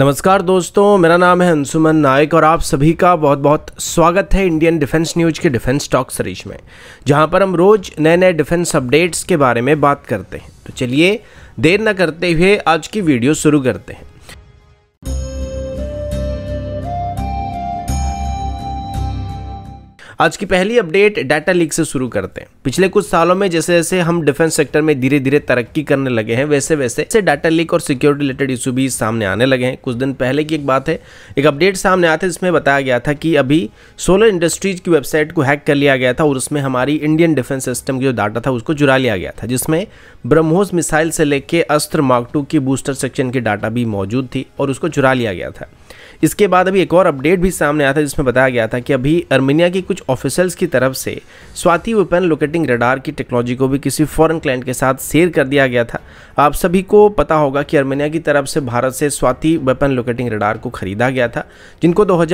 नमस्कार दोस्तों मेरा नाम है अंशुमन नायक और आप सभी का बहुत बहुत स्वागत है इंडियन डिफेंस न्यूज के डिफेंस टॉक सरीज में जहां पर हम रोज नए नए डिफेंस अपडेट्स के बारे में बात करते हैं तो चलिए देर न करते हुए आज की वीडियो शुरू करते हैं आज की पहली अपडेट डाटा लीक से शुरू करते हैं पिछले कुछ सालों में जैसे जैसे हम डिफेंस सेक्टर में धीरे धीरे तरक्की करने लगे हैं वैसे वैसे से डाटा लीक और सिक्योरिटी रिलेटेड इशू भी सामने आने लगे हैं कुछ दिन पहले की एक बात है एक अपडेट सामने आते जिसमें बताया गया था कि अभी सोलर इंडस्ट्रीज की वेबसाइट को हैक कर लिया गया था और उसमें हमारी इंडियन डिफेंस सिस्टम की जो डाटा था उसको चुरा लिया गया था जिसमें ब्रह्मोस मिसाइल से लेके अस्त्र मार्क टू की बूस्टर सेक्शन की डाटा भी मौजूद थी और उसको चुरा लिया गया था इसके बाद अभी एक और अपडेट भी सामने आया था जिसमें बताया गया था कि अभी अर्मेनिया के कुछ ऑफिसर्स की तरफ से स्वाति वेपन लोकेटिंग रडार की टेक्नोलॉजी को भी किसी फॉरेन क्लाइंट के साथ शेयर कर दिया गया था आप सभी को पता होगा कि अर्मेनिया की तरफ से भारत से स्वाति वेपन लोकेटिंग रडार को खरीदा गया था जिनको दो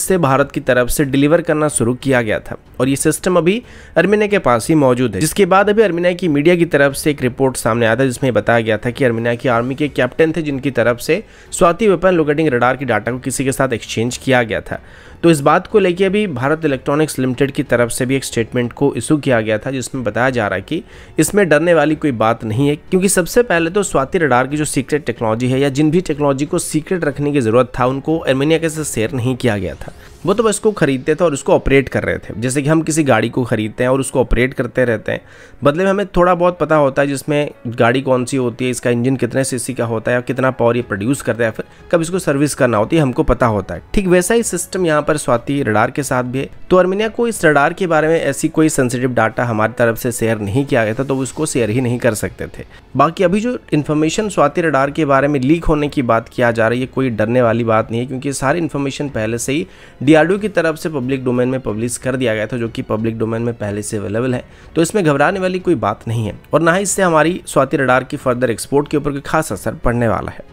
से भारत की तरफ से डिलीवर करना शुरू किया गया था और ये सिस्टम अभी अर्मेनिया के पास ही मौजूद है जिसके बाद अभी अर्मेनिया की मीडिया की तरफ से एक रिपोर्ट सामने आया था जिसमें बताया गया था कि अर्मेनिया की आर्मी के कैप्टन थे जिनकी तरफ से स्वाति वेपन लोकेटिंग रडार की डाटा को किसी के साथ एक्सचेंज किया गया था तो इस बात को लेकर अभी भारत इलेक्ट्रॉनिक्स लिमिटेड की तरफ से भी एक स्टेटमेंट को इशू किया गया था जिसमें बताया जा रहा है कि इसमें डरने वाली कोई बात नहीं है क्योंकि सबसे पहले तो स्वाति रडार की जो सीक्रेट टेक्नोलॉजी है या जिन भी टेक्नोलॉजी को सीक्रेट रखने की ज़रूरत था उनको अर्मेनिया के साथ शेयर नहीं किया गया था वो तो बस को ख़रीदते थे और उसको ऑपरेट कर रहे थे जैसे कि हम किसी गाड़ी को ख़रीदते हैं और उसको ऑपरेट करते रहते हैं बदले में हमें थोड़ा बहुत पता होता है जिसमें गाड़ी कौन सी होती है इसका इंजन कितने सीसी का होता है या कितना पावर ये प्रोड्यूस करता है फिर कब इसको सर्विस करना होती है हमको पता होता है ठीक वैसा ही सिस्टम यहाँ पर स्वाति रडार के साथ भी है तो अर्मेनिया को इस रडार के बारे में ऐसी कोई सेंसिटिव डाटा हमारी तरफ से शेयर नहीं किया गया था तो वो इसको शेयर ही नहीं कर सकते थे बाकी अभी जो इन्फॉर्मेशन स्वाति रडार के बारे में लीक होने की बात किया जा रही है कोई डरने वाली बात नहीं है क्योंकि सारी इन्फॉर्मेशन पहले से ही डीआरडीओ की तरफ से पब्लिक डोमेन में पब्लिश कर दिया गया था जो कि पब्लिक डोमेन में पहले से अवेलेबल है तो इसमें घबराने वाली कोई बात नहीं है और ना ही इससे हमारी स्वाति रडार की फर्दर एक्सपोर्ट के ऊपर खास असर पड़ने वाला है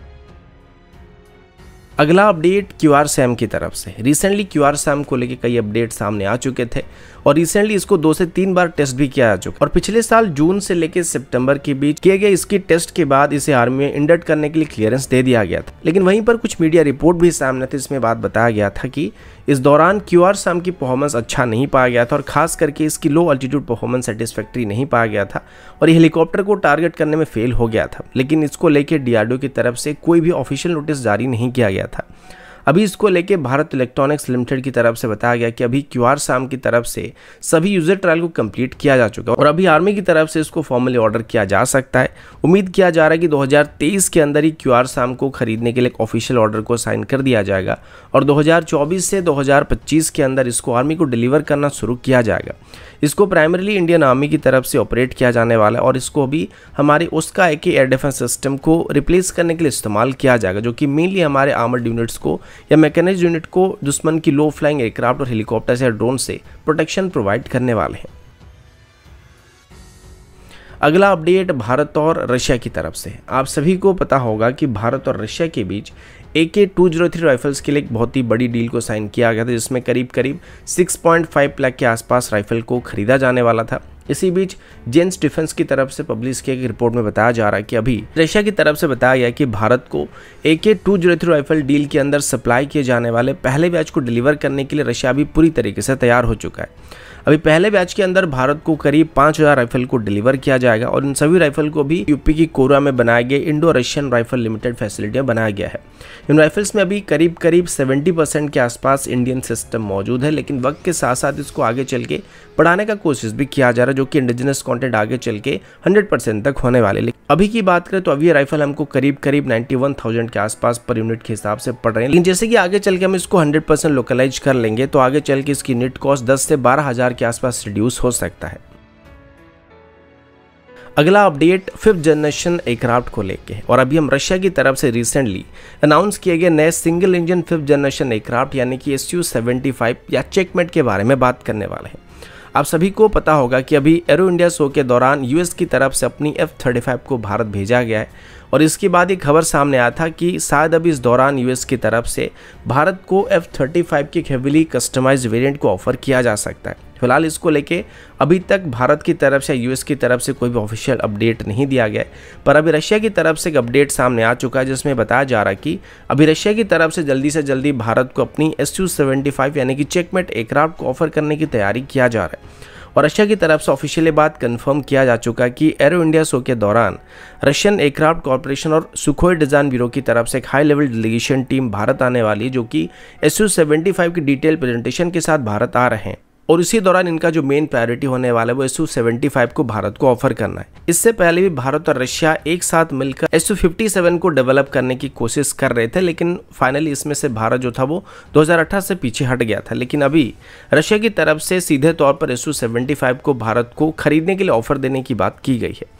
अगला अपडेट क्यू आर सैम की तरफ से रिसेंटली क्यू आर सैम को लेकर कई अपडेट सामने आ चुके थे और रिसेंटली इसको दो से तीन बार टेस्ट भी किया जा चुका और पिछले साल जून से लेकर सितंबर के बीच किए गए इसकी टेस्ट के बाद इसे आर्मी में इंडक्ट करने के लिए क्लियरेंस दे दिया गया था लेकिन वहीं पर कुछ मीडिया रिपोर्ट भी सामने थी इसमें बात बताया गया था कि इस दौरान क्यू आर साम की परफॉर्मेंस अच्छा नहीं पाया गया था और खास करके इसकी लो अल्टीट्यूड परफॉर्मेंस सेटिस्फैक्ट्री नहीं पाया गया था और ये हेलीकॉप्टर को टारगेट करने में फेल हो गया था लेकिन इसको लेकर डीआरडीओ की तरफ से कोई भी ऑफिशियल नोटिस जारी नहीं किया गया था अभी इसको लेके भारत इलेक्ट्रॉनिक्स लिमिटेड की तरफ से बताया गया कि अभी क्यू आर शाम की तरफ से सभी यूजर ट्रायल को कंप्लीट किया जा चुका है और अभी आर्मी की तरफ से इसको फॉर्मली ऑर्डर किया जा सकता है उम्मीद किया जा रहा है कि 2023 के अंदर ही क्यू आर शाम को खरीदने के लिए ऑफिशियल ऑर्डर को साइन कर दिया जाएगा और दो से दो के अंदर इसको आर्मी को डिलीवर करना शुरू किया जाएगा इसको प्राइमरीली इंडियन आर्मी की तरफ से ऑपरेट किया जाने वाला है और इसको अभी हमारे उसका एक एयर डिफेंस सिस्टम को रिप्लेस करने के लिए इस्तेमाल किया जाएगा जो कि मेनली हमारे आर्मर्ड यूनिट्स को या मैकेनाइज यूनिट को दुश्मन की लो फ्लाइंग एयरक्राफ्ट और हेलीकॉप्टर या ड्रोन से प्रोटेक्शन प्रोवाइड करने वाले हैं अगला अपडेट भारत और रशिया की तरफ से आप सभी को पता होगा कि भारत और रशिया के बीच ए K two zero three rifles के लिए एक बहुत ही बड़ी डील को साइन किया गया था जिसमें करीब करीब 6.5 लाख के आसपास राइफल को खरीदा जाने वाला था इसी बीच जेंस डिफेंस की तरफ से पब्लिश किया गई रिपोर्ट में बताया जा रहा है कि अभी रशिया की तरफ से बताया गया कि भारत को A K two zero three rifle deal के अंदर सप्लाई किए जाने वाले पहले बैच को डिलीवर करने के लिए रशिया अभी पूरी तरीके से तैयार हो चुका है अभी पहले बैच के अंदर भारत को करीब पाँच राइफल को डिलीवर किया जाएगा और इन सभी राइफल को भी यूपी की कोरा में बनाए गए Indo Russian rifle limited facility में बनाया गया है इन राइफल्स में अभी करीब करीब सेवेंटी के आसपास इंडियन सिस्टम मौजूद है लेकिन वक्त के साथ साथ इसको आगे चल के बढ़ाने का कोशिश भी किया जा रहा है जो कि इंडिजिनस कॉन्टेंट आगे चल के हंड्रेड तक होने वाले लेकिन अभी की बात करें तो अभी ये राइफल हमको करीब करीब थाउजेंड के आसपास पर यूनिट के हिसाब से पड़ रहे हैं लेकिन जैसे कि आगे चल के हम इसको हंड्रेड परसेंट लोकलाइज कर लेंगे तो आगे चल के इसकी नेट कॉस्ट दस से बारह हजार के आसपास रिड्यूस हो सकता है अगला अपडेट फिफ्थ जनरेशन एयरक्राफ्ट को लेके है और अभी हम रशिया की तरफ से रिसेंटली अनाउंस किए गए नए single engine fifth generation aircraft यानी कि एस यू या चेकमेट के बारे में बात करने वाले हैं आप सभी को पता होगा कि अभी एरो इंडिया शो के दौरान यूएस की तरफ से अपनी एफ थर्टी को भारत भेजा गया है और इसके बाद एक खबर सामने आया था कि शायद अभी इस दौरान यूएस की तरफ से भारत को एफ थर्टी फाइव के हेविली कस्टमाइज वेरियंट को ऑफर किया जा सकता है फिलहाल इसको लेके अभी तक भारत की तरफ से यूएस की तरफ से कोई भी ऑफिशियल अपडेट नहीं दिया गया पर अभी रशिया की तरफ से एक अपडेट सामने आ चुका है जिसमें बताया जा रहा है कि अभी रशिया की तरफ से जल्दी से जल्दी भारत को अपनी एस यू यानी कि चेकमेट एयरक्राफ्ट को ऑफर करने की तैयारी किया जा रहा है और रशिया की तरफ से ऑफिशियली बात कंफर्म किया जा चुका कि एरो इंडिया शो के दौरान रशियन एयरक्राफ्ट कॉरपोरेशन और सुखोई डिजाइन ब्यूरो की तरफ से एक high level delegation team Bharat आने वाली जो कि एस की डिटेल प्रेजेंटेशन के साथ भारत आ रहे हैं और इसी दौरान इनका जो मेन प्रायोरिटी होने वाला है वो एस सेवेंटी फाइव को भारत को ऑफर करना है इससे पहले भी भारत और रशिया एक साथ मिलकर एस फिफ्टी सेवन को डेवलप करने की कोशिश कर रहे थे लेकिन फाइनली इसमें से भारत जो था वो दो से पीछे हट गया था लेकिन अभी रशिया की तरफ से सीधे तौर पर एस सेवेंटी फाइव को भारत को खरीदने के लिए ऑफर देने की बात की गई है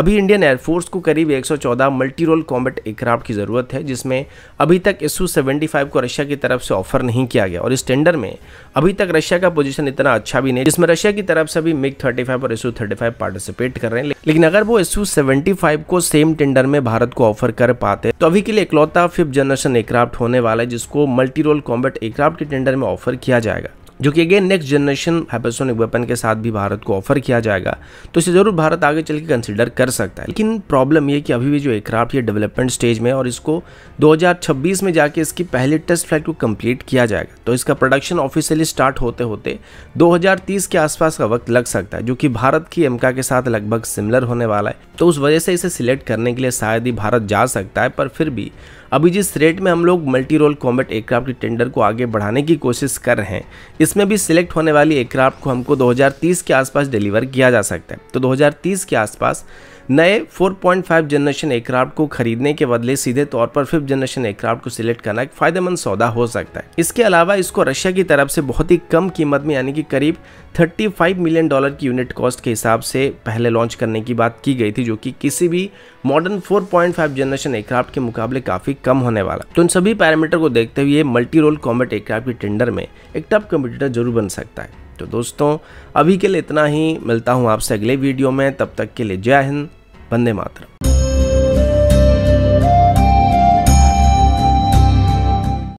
अभी इंडियन एयरफोर्स को करीब 114 मल्टी रोल कॉम्बैट एयरक्राफ्ट की ज़रूरत है जिसमें अभी तक एसू 75 को रशिया की तरफ से ऑफर नहीं किया गया और इस टेंडर में अभी तक रशिया का पोजीशन इतना अच्छा भी नहीं जिसमें रशिया की तरफ से भी मिग 35 और एसू 35 पार्टिसिपेट कर रहे हैं लेकिन अगर वो एसू 75 को सेम टेंडर में भारत को ऑफर कर पाते तो अभी के लिए इकलौता फिफ्थ जनरेशन एयरक्राफ्ट होने वाला है जिसको मल्टी रोल कॉम्बैट एयरक्राफ्ट के टेंडर में ऑफर किया जाएगा जो कि again next generation hypersonic weapon के साथ भी भारत को ऑफर किया जाएगा तो इसे ज़रूर भारत आगे चल के कंसिडर कर सकता है लेकिन प्रॉब्लम ये कि अभी भी जो एयरक्राफ्ट ये डेवलपमेंट स्टेज में और इसको 2026 में जाके इसकी पहली टेस्ट फ्लाइट को कम्प्लीट किया जाएगा तो इसका प्रोडक्शन ऑफिशियली स्टार्ट होते होते दो के आसपास का वक्त लग सकता है जो कि भारत की एमका के साथ लगभग सिमिलर होने वाला है तो उस वजह से इसे सिलेक्ट करने के लिए शायद ही भारत जा सकता है पर फिर भी अभी जिस रेट में हम लोग मल्टी रोल कॉम्बेट एयरक्राफ्ट के टेंडर को आगे बढ़ाने की कोशिश कर रहे हैं इसमें भी सिलेक्ट होने वाली एयरक्राफ्ट को हमको 2030 के आसपास डिलीवर किया जा सकता है तो 2030 के आसपास नए 4.5 जनरेशन एयरक्राफ्ट को खरीदने के बदले सीधे तौर पर फिफ्थ जनरेशन एयरक्राफ्ट को सिलेक्ट करना एक फायदेमंद सौदा हो सकता है इसके अलावा इसको रशिया की तरफ से बहुत ही कम कीमत में यानी कि करीब 35 मिलियन डॉलर की यूनिट कॉस्ट के हिसाब से पहले लॉन्च करने की बात की गई थी जो कि किसी भी मॉडर्न 4.5 जनरेशन एयरक्राफ्ट के मुकाबले काफी कम होने वाला तो इन सभी पैरामीटर को देखते हुए मल्टी रोल कॉम्बेट एयरक्राफ्ट के टेंडर में एक टॉप कंप्यूटर जरूर बन सकता है तो दोस्तों अभी के लिए इतना ही मिलता हूँ आपसे अगले वीडियो में तब तक के लिए जय हिंद वंदे मातरम